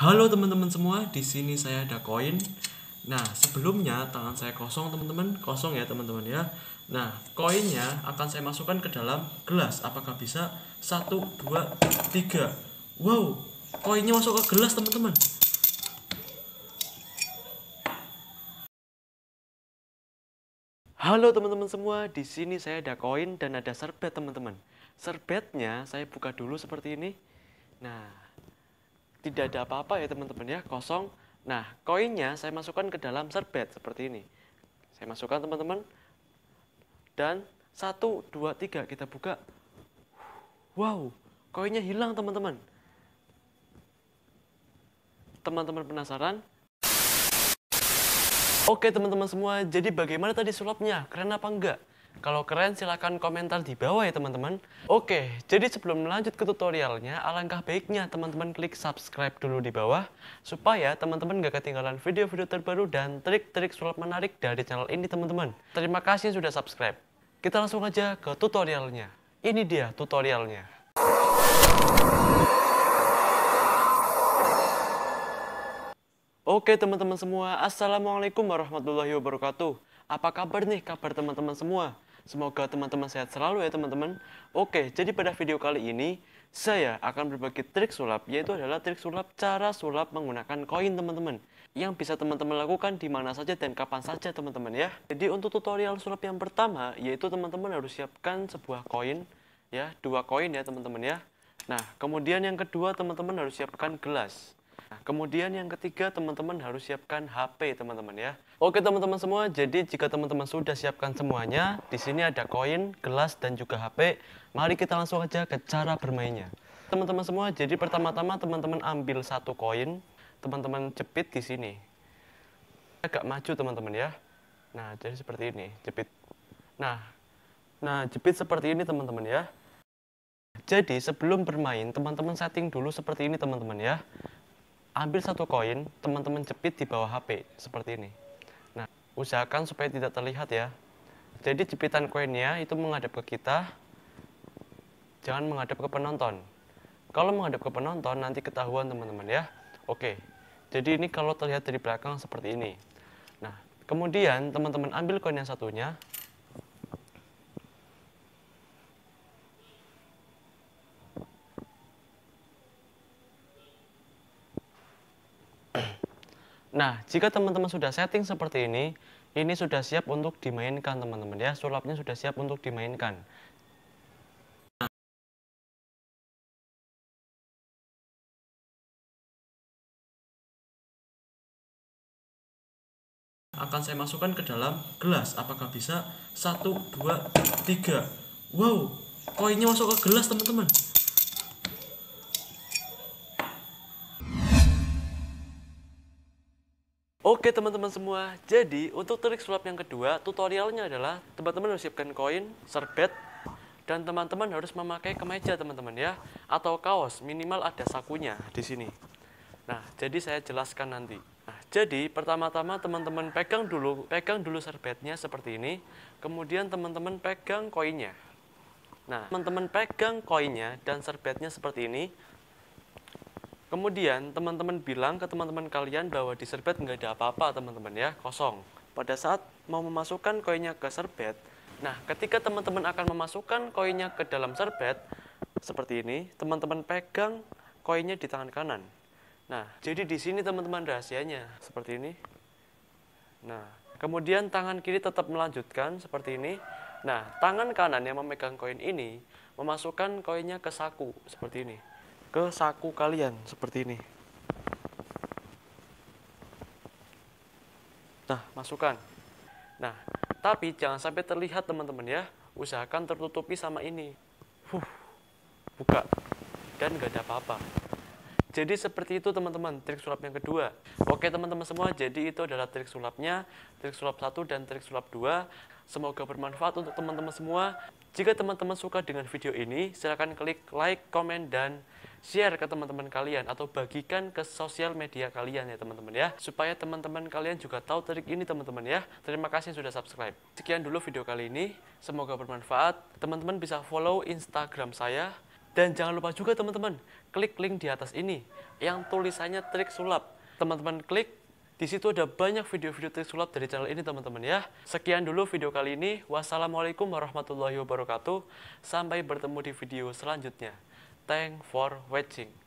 Halo teman-teman semua, di sini saya ada koin. Nah, sebelumnya tangan saya kosong teman-teman, kosong ya teman-teman ya. Nah, koinnya akan saya masukkan ke dalam gelas. Apakah bisa? Satu, dua, tiga. Wow, koinnya masuk ke gelas teman-teman. Halo teman-teman semua, di sini saya ada koin dan ada serbet teman-teman. Serbetnya saya buka dulu seperti ini. Nah, tidak ada apa-apa ya teman-teman ya, kosong. Nah, koinnya saya masukkan ke dalam serbet seperti ini. Saya masukkan teman-teman. Dan 1, 2, 3 kita buka. Wow, koinnya hilang teman-teman. Teman-teman penasaran? Oke teman-teman semua, jadi bagaimana tadi sulapnya? Keren apa enggak? Kalau keren silahkan komentar di bawah ya teman-teman. Oke, jadi sebelum lanjut ke tutorialnya, alangkah baiknya teman-teman klik subscribe dulu di bawah supaya teman-teman gak ketinggalan video-video terbaru dan trik-trik sulap menarik dari channel ini teman-teman. Terima kasih sudah subscribe. Kita langsung aja ke tutorialnya. Ini dia tutorialnya. Oke teman-teman semua, Assalamualaikum warahmatullahi wabarakatuh. Apa kabar nih kabar teman-teman semua? Semoga teman-teman sehat selalu ya teman-teman. Oke, jadi pada video kali ini saya akan berbagi trik sulap yaitu adalah trik sulap cara sulap menggunakan koin teman-teman yang bisa teman-teman lakukan di mana saja dan kapan saja teman-teman ya. Jadi untuk tutorial sulap yang pertama yaitu teman-teman harus siapkan sebuah koin ya, dua koin ya teman-teman ya. Nah, kemudian yang kedua teman-teman harus siapkan gelas kemudian yang ketiga teman-teman harus siapkan HP teman-teman ya. Oke teman-teman semua, jadi jika teman-teman sudah siapkan semuanya, di sini ada koin, gelas dan juga HP. Mari kita langsung aja ke cara bermainnya. Teman-teman semua, jadi pertama-tama teman-teman ambil satu koin, teman-teman jepit di sini. Agak maju teman-teman ya. Nah, jadi seperti ini, jepit. Nah, nah jepit seperti ini teman-teman ya. Jadi sebelum bermain, teman-teman setting dulu seperti ini teman-teman ya ambil satu koin, teman-teman jepit di bawah HP seperti ini. Nah, usahakan supaya tidak terlihat ya. Jadi jepitan koinnya itu menghadap ke kita, jangan menghadap ke penonton. Kalau menghadap ke penonton nanti ketahuan teman-teman ya. Oke. Jadi ini kalau terlihat dari belakang seperti ini. Nah, kemudian teman-teman ambil koin yang satunya, Nah, jika teman-teman sudah setting seperti ini, ini sudah siap untuk dimainkan teman-teman ya. Sulapnya sudah siap untuk dimainkan. akan saya masukkan ke dalam gelas apakah bisa satu dua tiga wow koinnya masuk ke gelas teman-teman Oke teman-teman semua, jadi untuk trik sulap yang kedua, tutorialnya adalah teman-teman harus siapkan koin, serbet, dan teman-teman harus memakai kemeja teman-teman ya, atau kaos, minimal ada sakunya di sini. Nah, jadi saya jelaskan nanti. Nah, jadi pertama-tama teman-teman pegang dulu, pegang dulu serbetnya seperti ini, kemudian teman-teman pegang koinnya. Nah, teman-teman pegang koinnya dan serbetnya seperti ini, Kemudian teman-teman bilang ke teman-teman kalian bahwa di serbet nggak ada apa-apa teman-teman ya, kosong. Pada saat mau memasukkan koinnya ke serbet, nah ketika teman-teman akan memasukkan koinnya ke dalam serbet, seperti ini, teman-teman pegang koinnya di tangan kanan. Nah, jadi di sini teman-teman rahasianya, seperti ini. Nah, kemudian tangan kiri tetap melanjutkan seperti ini. Nah, tangan kanan yang memegang koin ini memasukkan koinnya ke saku seperti ini ke saku kalian seperti ini. Nah, masukkan. Nah, tapi jangan sampai terlihat teman-teman ya. Usahakan tertutupi sama ini. Huh, buka. Dan nggak ada apa-apa. Jadi seperti itu teman-teman, trik sulap yang kedua. Oke teman-teman semua, jadi itu adalah trik sulapnya, trik sulap 1 dan trik sulap 2. Semoga bermanfaat untuk teman-teman semua. Jika teman-teman suka dengan video ini, silahkan klik like, comment, dan share ke teman-teman kalian atau bagikan ke sosial media kalian ya teman-teman ya. Supaya teman-teman kalian juga tahu trik ini teman-teman ya. Terima kasih sudah subscribe. Sekian dulu video kali ini, semoga bermanfaat. Teman-teman bisa follow Instagram saya, dan jangan lupa juga teman-teman, klik link di atas ini yang tulisannya trik sulap. Teman-teman klik, di situ ada banyak video-video trik sulap dari channel ini teman-teman ya. Sekian dulu video kali ini. Wassalamualaikum warahmatullahi wabarakatuh. Sampai bertemu di video selanjutnya. Thanks for watching.